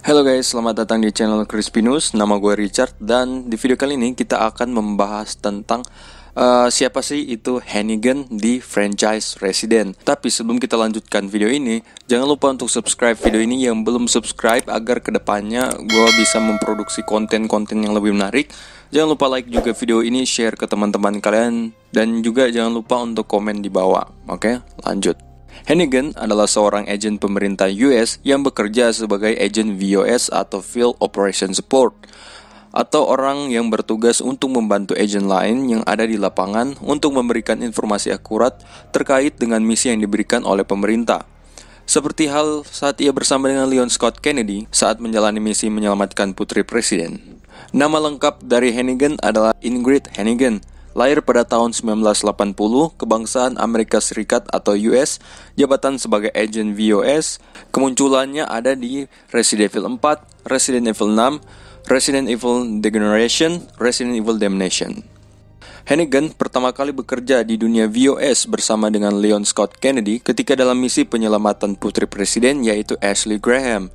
Halo guys, selamat datang di channel Crispinus. Nama gue Richard dan di video kali ini kita akan membahas tentang uh, siapa sih itu Hennigan di franchise Resident. Tapi sebelum kita lanjutkan video ini, jangan lupa untuk subscribe video ini yang belum subscribe agar kedepannya gue bisa memproduksi konten-konten yang lebih menarik. Jangan lupa like juga video ini, share ke teman-teman kalian, dan juga jangan lupa untuk komen di bawah. Oke, lanjut. Hennigan adalah seorang agen pemerintah US yang bekerja sebagai agen VOS atau Field Operation Support atau orang yang bertugas untuk membantu agen lain yang ada di lapangan untuk memberikan informasi akurat terkait dengan misi yang diberikan oleh pemerintah. Seperti hal saat ia bersama dengan Leon Scott Kennedy saat menjalani misi menyelamatkan putri presiden. Nama lengkap dari Hennigan adalah Ingrid Hennigan, Lahir pada tahun 1980, kebangsaan Amerika Serikat atau US, jabatan sebagai agen VOS, kemunculannya ada di Resident Evil 4, Resident Evil 6, Resident Evil Degeneration, Resident Evil Damnation. Hennigan pertama kali bekerja di dunia VOS bersama dengan Leon Scott Kennedy ketika dalam misi penyelamatan putri presiden yaitu Ashley Graham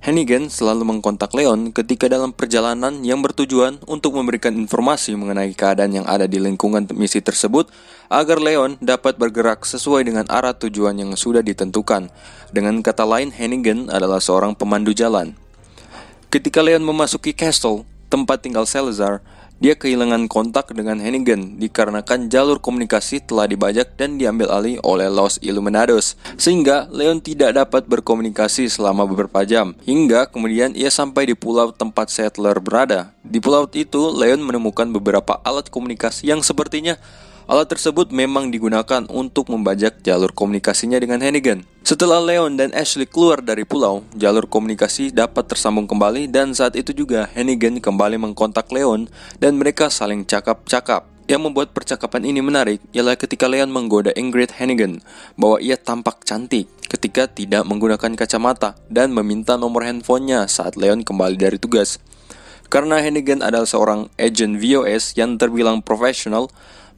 Hennigan selalu mengkontak Leon ketika dalam perjalanan yang bertujuan untuk memberikan informasi mengenai keadaan yang ada di lingkungan misi tersebut agar Leon dapat bergerak sesuai dengan arah tujuan yang sudah ditentukan. Dengan kata lain, Hennigan adalah seorang pemandu jalan. Ketika Leon memasuki castle, tempat tinggal Salazar, dia kehilangan kontak dengan Hennigan dikarenakan jalur komunikasi telah dibajak dan diambil alih oleh Los Illuminados, sehingga Leon tidak dapat berkomunikasi selama beberapa jam, hingga kemudian ia sampai di pulau tempat settler berada. Di pulau itu, Leon menemukan beberapa alat komunikasi yang sepertinya Alat tersebut memang digunakan untuk membajak jalur komunikasinya dengan Hennigan. Setelah Leon dan Ashley keluar dari pulau, jalur komunikasi dapat tersambung kembali dan saat itu juga Hennigan kembali mengkontak Leon dan mereka saling cakap-cakap. Yang membuat percakapan ini menarik ialah ketika Leon menggoda Ingrid Hennigan bahwa ia tampak cantik ketika tidak menggunakan kacamata dan meminta nomor handphonenya saat Leon kembali dari tugas. Karena Hennigan adalah seorang agent VOS yang terbilang profesional,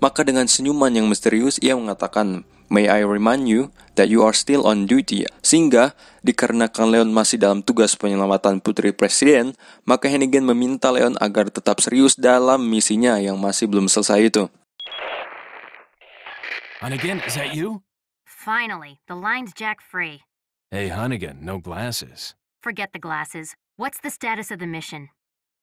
maka dengan senyuman yang misterius ia mengatakan, May I remind you that you are still on duty. Sehingga, dikarenakan Leon masih dalam tugas penyelamatan putri presiden, maka Hennigan meminta Leon agar tetap serius dalam misinya yang masih belum selesai itu. Hennigan, is that you? Finally, the line's jack free. Hey, Hennigan, no glasses. Forget the glasses. What's the status of the mission?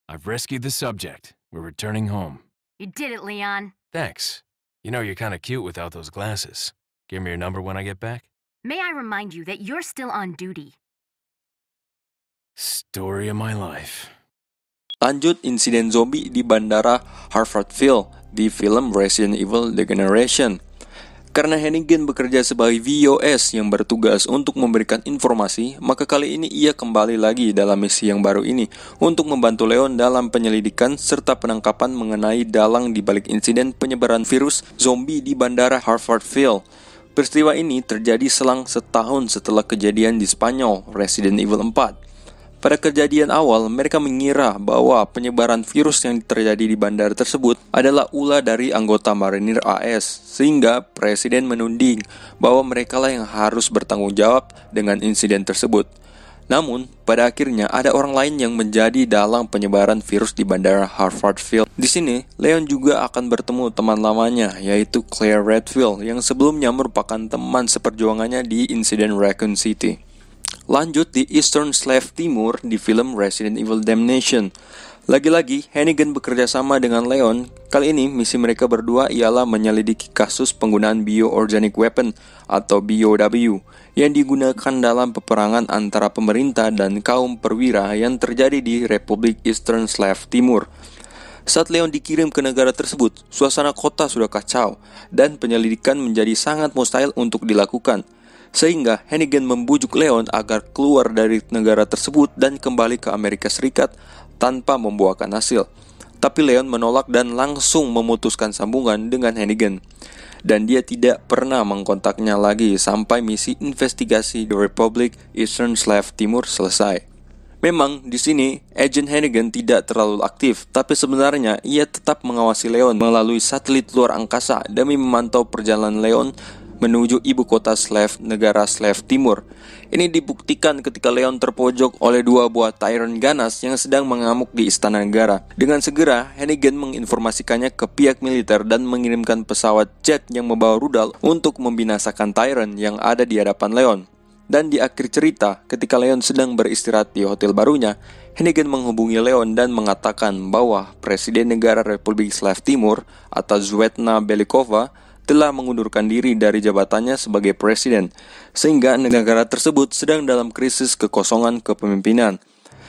I've rescued the subject. We're returning home. You did it, Leon. Thanks. You know, you're kind of cute without those glasses. Give me your number when I get back. May I remind you that you're still on duty. Story of my life. Lanjut insiden zombie di bandara Harvardville di film Resident Evil The Generation Karena Henningen bekerja sebagai VOS yang bertugas untuk memberikan informasi, maka kali ini ia kembali lagi dalam misi yang baru ini untuk membantu Leon dalam penyelidikan serta penangkapan mengenai dalang di balik insiden penyebaran virus zombie di bandara Hartfordville. Peristiwa ini terjadi selang setahun setelah kejadian di Spanyol, Resident Evil 4. Pada kejadian awal, mereka mengira bahwa penyebaran virus yang terjadi di bandara tersebut adalah ulah dari anggota marinir AS, sehingga presiden menuding bahwa mereka merekalah yang harus bertanggung jawab dengan insiden tersebut. Namun, pada akhirnya ada orang lain yang menjadi dalang penyebaran virus di bandara Harvard field Di sini, Leon juga akan bertemu teman lamanya, yaitu Claire Redfield, yang sebelumnya merupakan teman seperjuangannya di insiden Raccoon City. Lanjut di Eastern Slave Timur di film Resident Evil Damnation. Lagi-lagi, Hennigan bekerja sama dengan Leon. Kali ini, misi mereka berdua ialah menyelidiki kasus penggunaan Bioorganic Weapon atau BOW yang digunakan dalam peperangan antara pemerintah dan kaum perwira yang terjadi di Republik Eastern Slave Timur. Saat Leon dikirim ke negara tersebut, suasana kota sudah kacau dan penyelidikan menjadi sangat mustahil untuk dilakukan – sehingga Hennigan membujuk Leon agar keluar dari negara tersebut dan kembali ke Amerika Serikat tanpa membuahkan hasil. Tapi Leon menolak dan langsung memutuskan sambungan dengan Hennigan. Dan dia tidak pernah mengkontaknya lagi sampai misi investigasi The Republic Eastern Slav Timur selesai. Memang di sini Agent Hennigan tidak terlalu aktif, tapi sebenarnya ia tetap mengawasi Leon melalui satelit luar angkasa demi memantau perjalanan Leon menuju ibu kota Slav, negara Slav Timur. Ini dibuktikan ketika Leon terpojok oleh dua buah Tyrant ganas yang sedang mengamuk di istana negara. Dengan segera, Hennigan menginformasikannya ke pihak militer dan mengirimkan pesawat jet yang membawa rudal untuk membinasakan Tyrant yang ada di hadapan Leon. Dan di akhir cerita, ketika Leon sedang beristirahat di hotel barunya, Hennigan menghubungi Leon dan mengatakan bahwa Presiden Negara Republik Slav Timur, atau Zvetna Belikova, telah mengundurkan diri dari jabatannya sebagai presiden, sehingga negara tersebut sedang dalam krisis kekosongan kepemimpinan.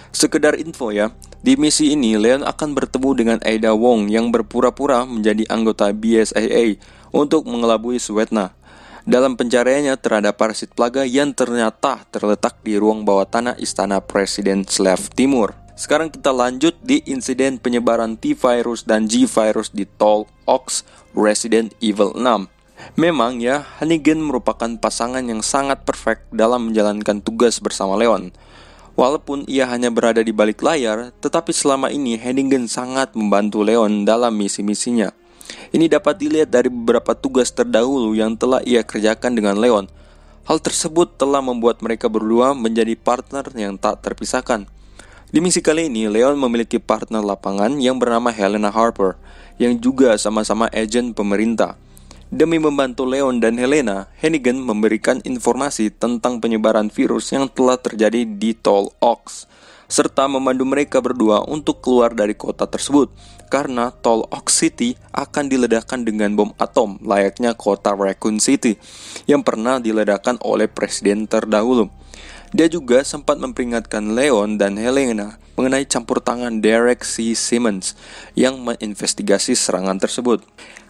Sekedar info ya, di misi ini Leon akan bertemu dengan Aida Wong yang berpura-pura menjadi anggota BSAA untuk mengelabui Swetna. Dalam pencariannya terhadap parasit plaga yang ternyata terletak di ruang bawah tanah istana Presiden Slav Timur. Sekarang kita lanjut di insiden penyebaran T-Virus dan G-Virus di Tall Ox Resident Evil 6. Memang ya, Hanigan merupakan pasangan yang sangat perfect dalam menjalankan tugas bersama Leon. Walaupun ia hanya berada di balik layar, tetapi selama ini Hanigan sangat membantu Leon dalam misi-misinya. Ini dapat dilihat dari beberapa tugas terdahulu yang telah ia kerjakan dengan Leon. Hal tersebut telah membuat mereka berdua menjadi partner yang tak terpisahkan. Di misi kali ini, Leon memiliki partner lapangan yang bernama Helena Harper, yang juga sama-sama agen pemerintah. Demi membantu Leon dan Helena, Hennigan memberikan informasi tentang penyebaran virus yang telah terjadi di Tall Ox serta memandu mereka berdua untuk keluar dari kota tersebut, karena Tall Ox City akan diledakkan dengan bom atom layaknya kota Raccoon City yang pernah diledakkan oleh presiden terdahulu. Dia juga sempat memperingatkan Leon dan Helena mengenai campur tangan Derek C. Simmons yang menginvestigasi serangan tersebut.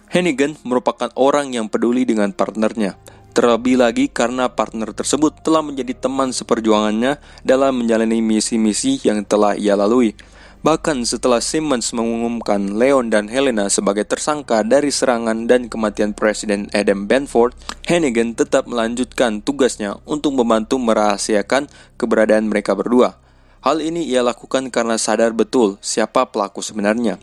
Hennigan merupakan orang yang peduli dengan partnernya, terlebih lagi karena partner tersebut telah menjadi teman seperjuangannya dalam menjalani misi-misi yang telah ia lalui. Bahkan setelah Simmons mengumumkan Leon dan Helena sebagai tersangka dari serangan dan kematian Presiden Adam Benford, Hennigan tetap melanjutkan tugasnya untuk membantu merahasiakan keberadaan mereka berdua. Hal ini ia lakukan karena sadar betul siapa pelaku sebenarnya.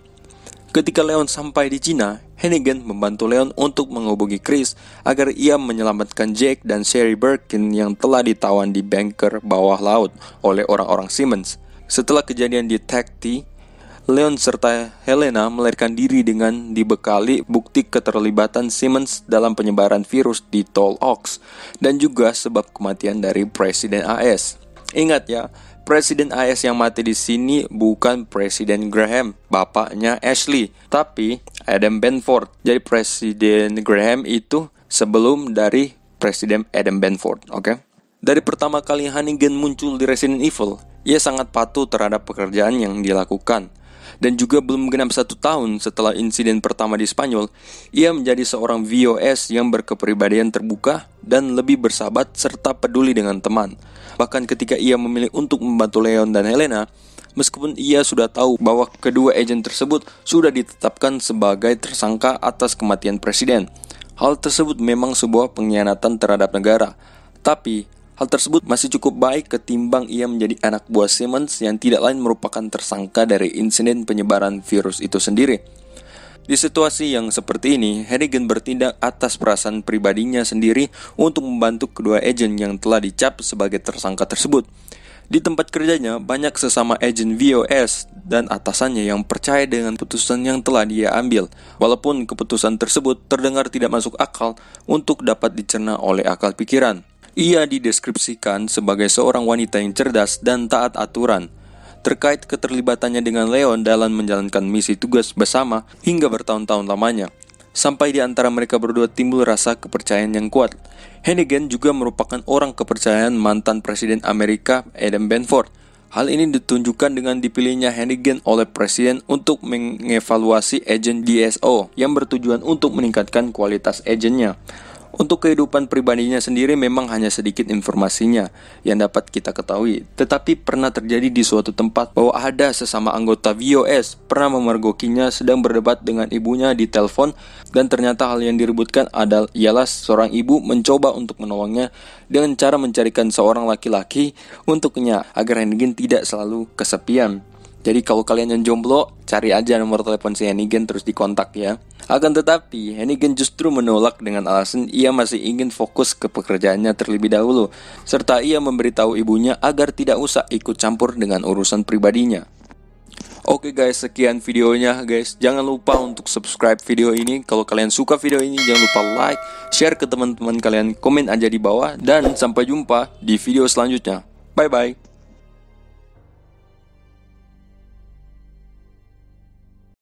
Ketika Leon sampai di Cina, Hennigan membantu Leon untuk menghubungi Chris agar ia menyelamatkan Jake dan Sherry Birkin yang telah ditawan di banker bawah laut oleh orang-orang Simmons. Setelah kejadian di Tecti, Leon serta Helena melarikan diri dengan dibekali bukti keterlibatan Simmons dalam penyebaran virus di Tall Oaks dan juga sebab kematian dari Presiden AS. Ingat ya, Presiden AS yang mati di sini bukan Presiden Graham, bapaknya Ashley, tapi Adam Benford. Jadi Presiden Graham itu sebelum dari Presiden Adam Benford, oke? Okay? Dari pertama kali Hannigan muncul di Resident Evil, ia sangat patuh terhadap pekerjaan yang dilakukan. Dan juga belum genap satu tahun setelah insiden pertama di Spanyol, ia menjadi seorang VOS yang berkepribadian terbuka dan lebih bersahabat serta peduli dengan teman. Bahkan ketika ia memilih untuk membantu Leon dan Helena, meskipun ia sudah tahu bahwa kedua agen tersebut sudah ditetapkan sebagai tersangka atas kematian presiden. Hal tersebut memang sebuah pengkhianatan terhadap negara, tapi Hal tersebut masih cukup baik ketimbang ia menjadi anak buah Simmons yang tidak lain merupakan tersangka dari insiden penyebaran virus itu sendiri. Di situasi yang seperti ini, Harrigan bertindak atas perasaan pribadinya sendiri untuk membantu kedua agen yang telah dicap sebagai tersangka tersebut. Di tempat kerjanya, banyak sesama agen VOS dan atasannya yang percaya dengan keputusan yang telah dia ambil. Walaupun keputusan tersebut terdengar tidak masuk akal untuk dapat dicerna oleh akal pikiran. Ia dideskripsikan sebagai seorang wanita yang cerdas dan taat aturan. Terkait keterlibatannya dengan Leon dalam menjalankan misi tugas bersama hingga bertahun-tahun lamanya, sampai di antara mereka berdua timbul rasa kepercayaan yang kuat. Hennigan juga merupakan orang kepercayaan mantan Presiden Amerika Adam Benford. Hal ini ditunjukkan dengan dipilihnya Hennigan oleh Presiden untuk mengevaluasi agen DSO yang bertujuan untuk meningkatkan kualitas agennya. Untuk kehidupan pribadinya sendiri memang hanya sedikit informasinya yang dapat kita ketahui, tetapi pernah terjadi di suatu tempat bahwa ada sesama anggota VOS pernah memergokinya sedang berdebat dengan ibunya di telepon dan ternyata hal yang direbutkan adalah ialah seorang ibu mencoba untuk menolongnya dengan cara mencarikan seorang laki-laki untuknya agar Hengen tidak selalu kesepian. Jadi kalau kalian yang jomblo, cari aja nomor telepon si Hennigan terus dikontak ya. Akan tetapi, Hennigan justru menolak dengan alasan ia masih ingin fokus ke pekerjaannya terlebih dahulu, serta ia memberitahu ibunya agar tidak usah ikut campur dengan urusan pribadinya. Oke guys, sekian videonya guys. Jangan lupa untuk subscribe video ini. Kalau kalian suka video ini, jangan lupa like, share ke teman-teman kalian, komen aja di bawah, dan sampai jumpa di video selanjutnya. Bye-bye.